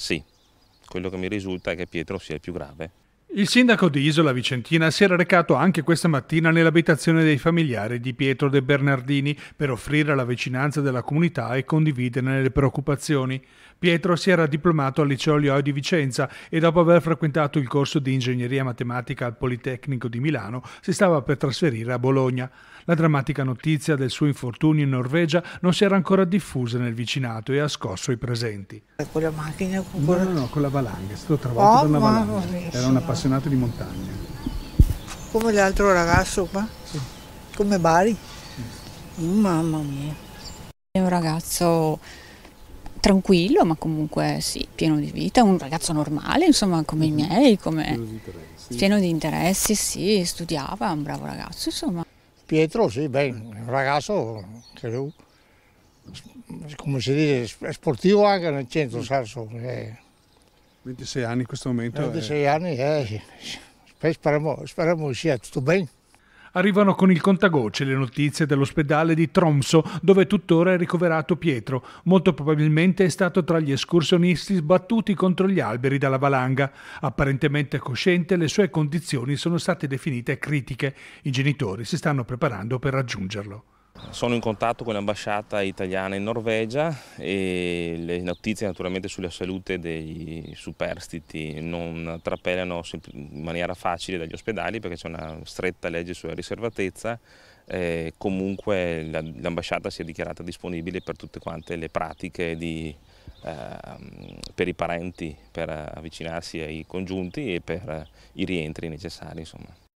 Sì, quello che mi risulta è che Pietro sia il più grave. Il sindaco di Isola Vicentina si era recato anche questa mattina nell'abitazione dei familiari di Pietro De Bernardini per offrire la vicinanza della comunità e condividerne le preoccupazioni. Pietro si era diplomato al liceo Lioi di Vicenza e dopo aver frequentato il corso di ingegneria matematica al Politecnico di Milano si stava per trasferire a Bologna. La drammatica notizia del suo infortunio in Norvegia non si era ancora diffusa nel vicinato e ha scosso i presenti. Con la macchina? Con... No, no, no, con la valanga, è stato travolto oh, da una valanga. Era una passione appassionato di montagna. Come l'altro ragazzo qua? Sì. Come Bari? Sì. Mamma mia. È un ragazzo tranquillo, ma comunque sì, pieno di vita, un ragazzo normale, insomma, come mm -hmm. i mhm. miei, come... pieno, di interessi. pieno di interessi, sì, studiava, un bravo ragazzo, insomma. Pietro, sì, beh, un ragazzo che, come si dice, è sportivo anche nel centro Sarso. È... Eh. 26 anni in questo momento. 26 eh. è... anni, eh, speriamo, speriamo sia tutto bene. Arrivano con il contagocce le notizie dall'ospedale di Tromso, dove tuttora è ricoverato Pietro. Molto probabilmente è stato tra gli escursionisti sbattuti contro gli alberi dalla valanga. Apparentemente cosciente, le sue condizioni sono state definite critiche. I genitori si stanno preparando per raggiungerlo. Sono in contatto con l'ambasciata italiana in Norvegia e le notizie naturalmente sulla salute dei superstiti non trapelano in maniera facile dagli ospedali perché c'è una stretta legge sulla riservatezza. Eh, comunque l'ambasciata si è dichiarata disponibile per tutte quante le pratiche di, eh, per i parenti, per avvicinarsi ai congiunti e per i rientri necessari. Insomma.